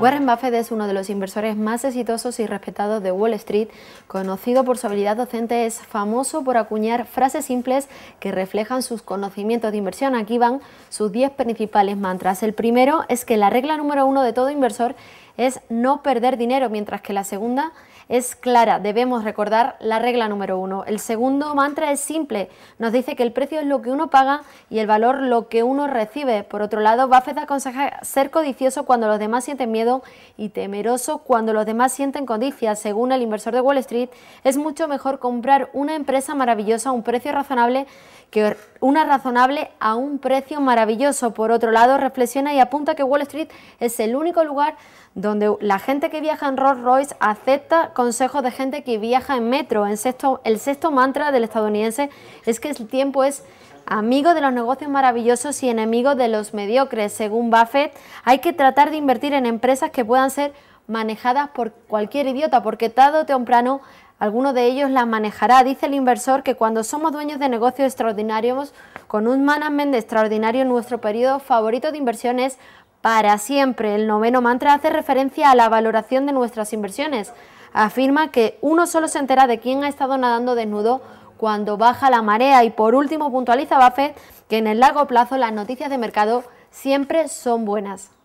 Warren Buffett es uno de los inversores más exitosos y respetados de Wall Street. Conocido por su habilidad docente, es famoso por acuñar frases simples que reflejan sus conocimientos de inversión. Aquí van sus 10 principales mantras. El primero es que la regla número uno de todo inversor es no perder dinero, mientras que la segunda es clara, debemos recordar la regla número uno. El segundo mantra es simple, nos dice que el precio es lo que uno paga y el valor lo que uno recibe. Por otro lado, Buffett aconseja ser codicioso cuando los demás sienten miedo y temeroso cuando los demás sienten codicia. Según el inversor de Wall Street, es mucho mejor comprar una empresa maravillosa a un precio razonable que una razonable a un precio maravilloso. Por otro lado, reflexiona y apunta que Wall Street es el único lugar donde la gente que viaja en Rolls Royce acepta consejos de gente que viaja en metro. el sexto mantra del estadounidense es que el tiempo es amigo de los negocios maravillosos y enemigo de los mediocres. Según Buffett, hay que tratar de invertir en empresas que puedan ser manejadas por cualquier idiota, porque tarde o temprano alguno de ellos las manejará. Dice el inversor que cuando somos dueños de negocios extraordinarios, con un management extraordinario, nuestro periodo favorito de inversiones para siempre. El noveno mantra hace referencia a la valoración de nuestras inversiones afirma que uno solo se entera de quién ha estado nadando desnudo cuando baja la marea y por último puntualiza Buffett que en el largo plazo las noticias de mercado siempre son buenas.